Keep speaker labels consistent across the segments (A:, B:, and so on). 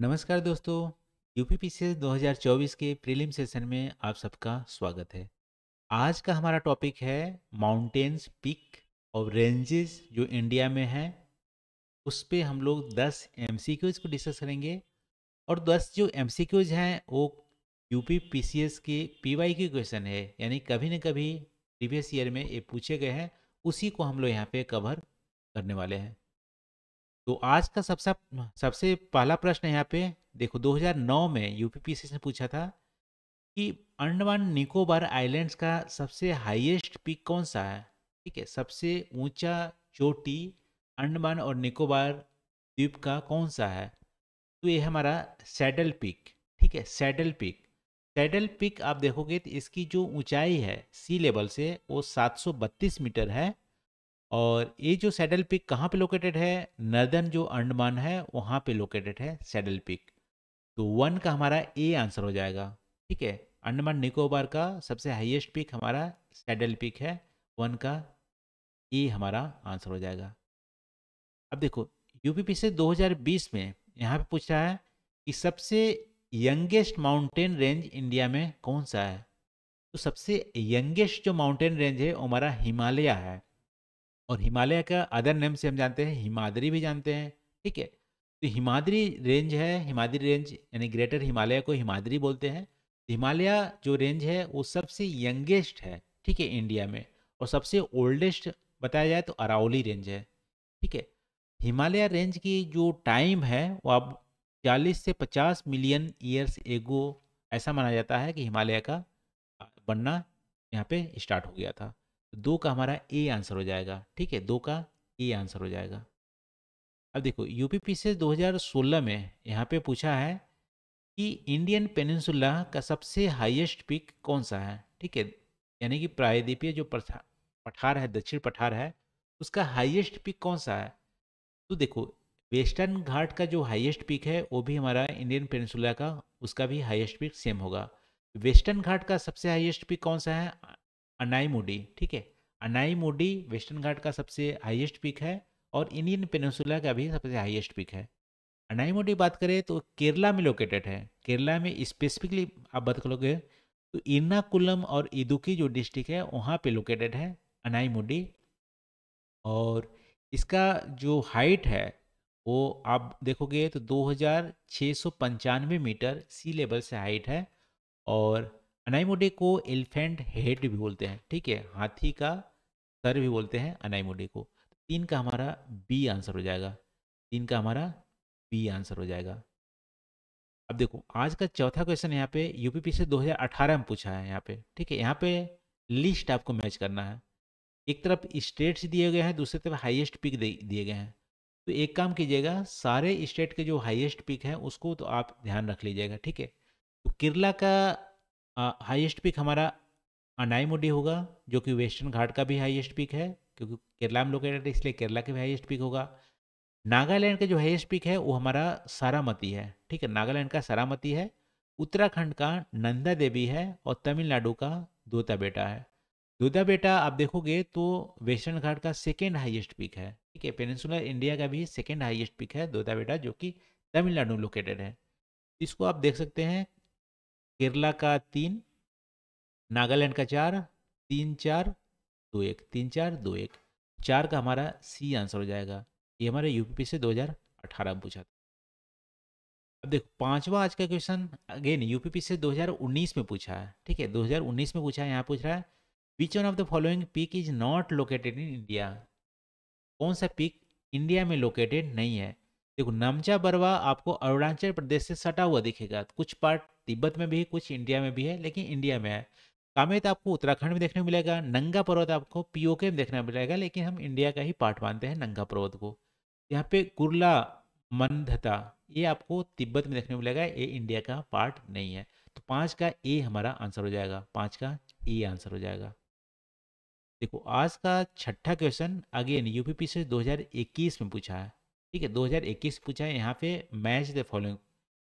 A: नमस्कार दोस्तों यूपीपीसीएस 2024 के प्रीलिम सेशन में आप सबका स्वागत है आज का हमारा टॉपिक है माउंटेन्स पीक और रेंजेस जो इंडिया में हैं उस पर हम लोग 10 एम को डिस्कस करेंगे और 10 जो एम हैं वो यू पी के पी वाई के क्वेश्चन है यानी कभी न कभी प्रीवियस ईयर में ये पूछे गए हैं उसी को हम लोग यहाँ पे कवर करने वाले हैं तो आज का सबसे सबसे पहला प्रश्न यहाँ पे देखो 2009 में यूपीपीसी ने पूछा था कि अंडमान निकोबार आइलैंड्स का सबसे हाईएस्ट पीक कौन सा है ठीक है सबसे ऊंचा चोटी अंडमान और निकोबार द्वीप का कौन सा है तो ये हमारा सैडल पिक ठीक है Saddle Peak Saddle pick up देखोगे तो इसकी जो ऊंचाई है सी लेवल से वो 732 मीटर है और ये जो सैडल पिक कहाँ पे लोकेटेड है नर्दन जो अंडमान है वहाँ पे लोकेटेड है सैडल पिक तो वन का हमारा ए आंसर हो जाएगा ठीक है अंडमान निकोबार का सबसे हाईएस्ट पिक हमारा सैडल पिक है वन का ए हमारा आंसर हो जाएगा अब देखो यूपीपी से 2020 में यहाँ पे पूछा है कि सबसे यंगेस्ट माउंटेन रेंज इंडिया में कौन सा है तो सबसे यंगेस्ट जो माउंटेन रेंज है वो हमारा हिमालय है और हिमालय का अदर नेम से हम जानते हैं हिमाद्री भी जानते हैं ठीक है तो हिमाद्री रेंज है हिमाद्री रेंज यानी ग्रेटर हिमालय को हिमाद्री बोलते हैं हिमालय जो रेंज है वो सबसे यंगेस्ट है ठीक है इंडिया में और सबसे ओल्डेस्ट बताया जाए तो अरावली रेंज है ठीक है हिमालय रेंज की जो टाइम है वो अब 40 से 50 मिलियन ईयर्स एगो ऐसा माना जाता है कि हिमालय का बनना यहाँ पे स्टार्ट हो गया था दो का हमारा ए आंसर हो जाएगा ठीक है दो का ए आंसर हो जाएगा अब देखो यूपी पी से 2016 में यहाँ पे पूछा है कि इंडियन पेनिनसुला का सबसे हाईएस्ट पीक कौन सा है ठीक है यानी कि प्रायद्वीपीय जो पठार है दक्षिण पठार है उसका हाईएस्ट पीक कौन सा है तो देखो वेस्टर्न घाट का जो हाईएस्ट पीक है वो भी हमारा इंडियन पेनिनसुला का उसका भी हाईएस्ट पीक सेम होगा वेस्टर्न घाट का सबसे हाईएस्ट पीक कौन सा है अनाईमोडी ठीक है अनाईमोडी वेस्टर्न घाट का सबसे हाईएस्ट पिक है और इंडियन पेनसुला का भी सबसे हाईएस्ट पीक है अनाईमोडी बात करें तो केरला में लोकेटेड है केरला में स्पेसिफिकली आप बात करोगे तो इर्नाकुलम और इदुकी जो डिस्ट्रिक्ट है वहाँ पे लोकेटेड है अनाईमोडी और इसका जो हाइट है वो आप देखोगे तो दो मीटर सी लेवल से हाइट है और अनाइमोडे को एलिफेंट हेड भी बोलते हैं ठीक है हाथी का सर भी बोलते हैं अनाइमोडे को तीन का हमारा बी आंसर हो जाएगा तीन का हमारा बी आंसर हो जाएगा अब देखो आज का चौथा क्वेश्चन यहाँ पे यूपीपी से 2018 में पूछा है यहाँ पे ठीक है यहाँ पे लिस्ट आपको मैच करना है एक तरफ स्टेट्स दिए गए हैं दूसरी तरफ हाईएस्ट पिक दिए गए हैं तो एक काम कीजिएगा सारे स्टेट के जो हाईएस्ट पिक हैं उसको तो आप ध्यान रख लीजिएगा ठीक है तो केरला का हाईएस्ट पिक हमारा अनाईमुडी होगा जो कि वेस्टर्न घाट का भी हाईएस्ट पिक है क्योंकि केरला में लोकेटेड है इसलिए केरला के भी हाईएस्ट पिक होगा नागालैंड का जो हाईएस्ट पिक है वो हमारा सारामती है ठीक है नागालैंड का सारामती है उत्तराखंड का नंदा देवी है और तमिलनाडु का दोता बेटा है दोता बेटा आप देखोगे तो वेस्टर्न घाट का सेकेंड हाइएस्ट पिक है ठीक है पेनिनसुलर इंडिया का भी सेकेंड हाइएस्ट पिक है दोता बेटा जो कि तमिलनाडु लोकेटेड है इसको आप देख सकते हैं केरला का तीन नागालैंड का चार तीन चार दो एक तीन चार दो एक चार का हमारा सी आंसर हो जाएगा ये हमारे यूपीपी से 2018 पूछा था अब देखो पांचवा आज का क्वेश्चन अगेन यूपीपी से 2019 में पूछा है ठीक है 2019 में पूछा है यहाँ पूछ रहा है which one of the following peak is not located in India कौन सा पीक इंडिया में लोकेटेड नहीं है देखो नमचा बरवा आपको अरुणाचल प्रदेश से सटा हुआ दिखेगा कुछ पार्ट तिब्बत में भी कुछ इंडिया में भी है लेकिन इंडिया में है कामेत तो आपको उत्तराखंड में देखने को मिलेगा नंगा पर्वत आपको पीओके में देखने मिलेगा लेकिन हम इंडिया का ही पार्ट मानते हैं नंगा पर्वत को यहाँ पे कुरला मंधता ये आपको तिब्बत में देखने को मिलेगा ये इंडिया का पार्ट नहीं है तो पाँच का ए हमारा आंसर हो जाएगा पाँच का ए आंसर हो जाएगा देखो आज का छठा क्वेश्चन अगेन यूपीपी से इक्कीस में पूछा है ठीक है 2021 पूछा है यहाँ पे मैच द फॉलोइंग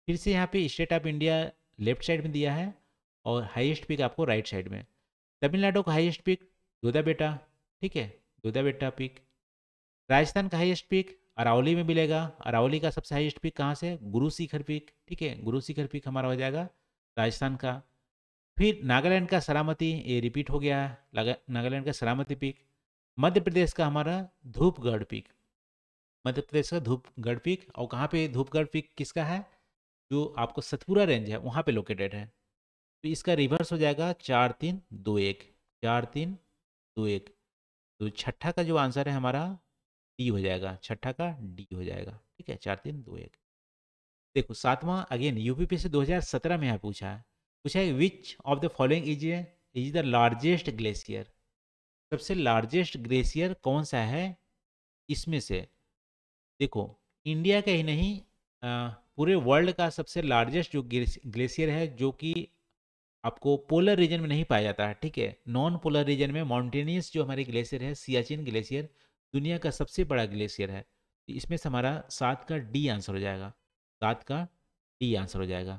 A: फिर से यहाँ पे state of India left side में दिया है और हाईएस्ट पिक आपको राइट साइड में तमिलनाडु का हाईएस्ट पिक दुदा बेटा ठीक है दुदा बेटा पिक राजस्थान का हाईएस्ट पिक अरावली में मिलेगा अरावली का सबसे हाईएस्ट पिक कहाँ से गुरु शिखर पिक ठीक है गुरु शिखर पिक हमारा हो जाएगा राजस्थान का फिर नागालैंड का सलामती ये रिपीट हो गया नागालैंड का सलामती पिक मध्य प्रदेश का हमारा धूपगढ़ पिक मध्य प्रदेश का धूपगढ़ पिक और कहाँ पे धूपगढ़ पिक किसका है जो आपको सतपुरा रेंज है वहाँ पे लोकेटेड है तो इसका रिवर्स हो जाएगा चार तीन दो एक चार तीन दो एक तो छठा का जो आंसर है हमारा डी हो जाएगा छठा का डी हो जाएगा ठीक है चार तीन दो एक देखो सातवां अगेन यूपी से 2017 में यहाँ पूछा है पूछा है which of the following is is the largest glacier सबसे लार्जेस्ट ग्लेशियर कौन सा है इसमें से देखो इंडिया का ही नहीं पूरे वर्ल्ड का सबसे लार्जेस्ट जो ग्लेशियर है जो कि आपको पोलर रीजन में नहीं पाया जाता है ठीक है नॉन पोलर रीजन में माउंटेनियस जो हमारे ग्लेशियर है सियाचिन ग्लेशियर दुनिया का सबसे बड़ा ग्लेशियर है इसमें से हमारा सात का डी आंसर हो जाएगा सात का डी आंसर हो जाएगा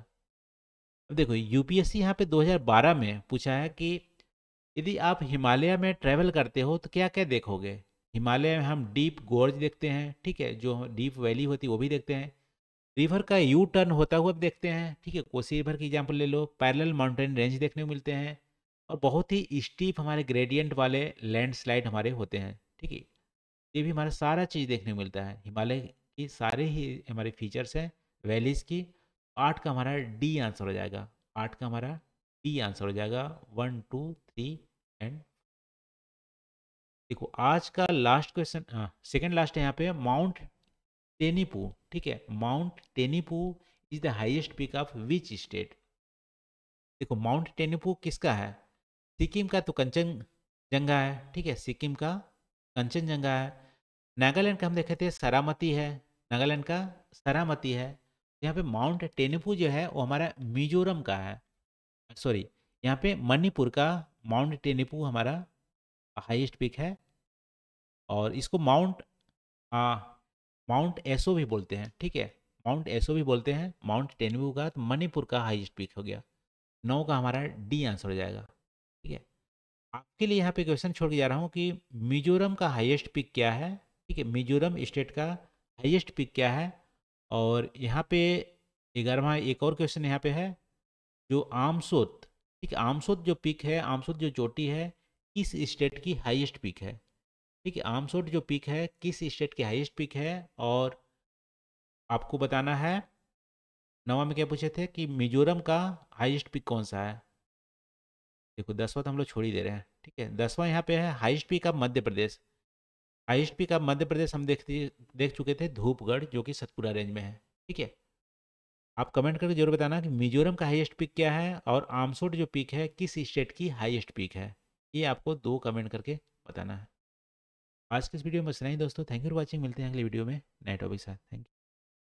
A: अब देखो यूपीएससी यहाँ पे 2012 में पूछा है कि यदि आप हिमालय में ट्रैवल करते हो तो क्या क्या देखोगे हिमालय में हम डीप गोर्ज देखते हैं ठीक है जो डीप वैली होती है वो भी देखते हैं रिवर का यू टर्न होता हुआ देखते हैं ठीक है कोसी रिवर की एग्जाम्पल ले लो पैरेलल माउंटेन रेंज देखने को मिलते हैं और बहुत ही स्टीप हमारे ग्रेडियंट वाले लैंडस्लाइड हमारे होते हैं ठीक है ये भी हमारा सारा चीज़ देखने को मिलता है हिमालय की सारे ही हमारे फीचर्स हैं वैलीज की आठ का हमारा डी आंसर हो जाएगा आठ का हमारा डी आंसर हो जाएगा वन टू थ्री एंड देखो आज का लास्ट क्वेश्चन हाँ, सेकेंड लास्ट है यहाँ पे माउंट टेनीपू ठीक है mount Tenipu is the highest peak of which state देखो माउंट टेनीपू किसका है सिक्किम का तो कंचन जंगा है ठीक है सिक्किम का कंचन जंगा है नागालैंड का हम देखे थे सरामती है नागालैंड का सरामती है यहाँ पे माउंट टेनीपू जो है वो हमारा मिजोरम का है सॉरी यहाँ पे मणिपुर का माउंट टेनीपू हमारा हाइएस्ट पिक है और इसको माउंट माउंट एसो भी बोलते हैं ठीक है माउंट एसो भी बोलते हैं माउंट टेनबू का तो मणिपुर का हाईएस्ट पीक हो गया नौ का हमारा डी आंसर हो जाएगा ठीक है आपके लिए यहाँ पे क्वेश्चन छोड़ के जा रहा हूँ कि मिजोरम का हाईएस्ट पीक क्या है ठीक है मिजोरम स्टेट का हाईएस्ट पीक क्या है और यहाँ पे ग्यारहवा एक और क्वेश्चन यहाँ पे है जो आमसोत ठीक है आमसोत जो पीक है आमसोत जो चोटी है किस स्टेट की हाईएस्ट पीक है ठीक है आमसोट जो पिक है किस स्टेट की हाईएस्ट पिक है और आपको बताना है नवा में क्या पूछे थे कि मिजोरम का हाईएस्ट पिक कौन सा है देखो दसवां तो हम लोग छोड़ ही दे रहे हैं ठीक है दसवां यहाँ पे है highest peak of Madhya Pradesh highest peak of Madhya Pradesh हम देख देख चुके थे धूपगढ़ जो कि सतपुरा रेंज में है ठीक है आप कमेंट करके जरूर बताना कि मिजोरम का हाईएस्ट पिक क्या है और आमसोट जो पिक है किस स्टेट की हाईएस्ट पिक है ये आपको दो कमेंट करके बताना है आज के इस वीडियो में बस नहीं दोस्तों थैंक यू फॉर वॉचिंग मिलते हैं अगले वीडियो में नए टॉपिक साथ थैंक यू